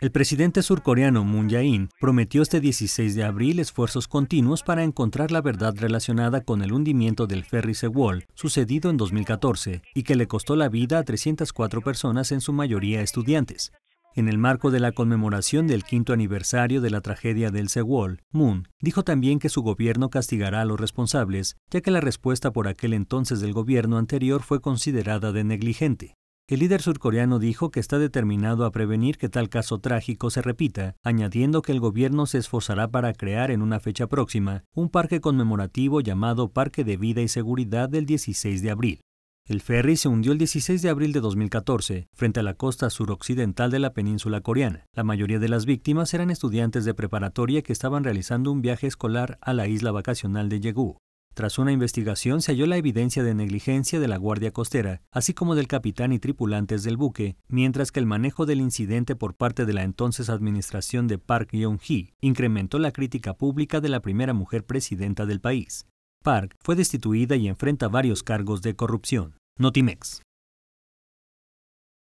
El presidente surcoreano Moon Jae-in prometió este 16 de abril esfuerzos continuos para encontrar la verdad relacionada con el hundimiento del ferry Sewol sucedido en 2014 y que le costó la vida a 304 personas, en su mayoría estudiantes. En el marco de la conmemoración del quinto aniversario de la tragedia del Sewol, Moon dijo también que su gobierno castigará a los responsables, ya que la respuesta por aquel entonces del gobierno anterior fue considerada de negligente. El líder surcoreano dijo que está determinado a prevenir que tal caso trágico se repita, añadiendo que el gobierno se esforzará para crear en una fecha próxima un parque conmemorativo llamado Parque de Vida y Seguridad del 16 de abril. El ferry se hundió el 16 de abril de 2014 frente a la costa suroccidental de la península coreana. La mayoría de las víctimas eran estudiantes de preparatoria que estaban realizando un viaje escolar a la isla vacacional de Jeju. Tras una investigación se halló la evidencia de negligencia de la Guardia Costera, así como del capitán y tripulantes del buque, mientras que el manejo del incidente por parte de la entonces administración de Park Yong-hee incrementó la crítica pública de la primera mujer presidenta del país. Park fue destituida y enfrenta varios cargos de corrupción. Notimex.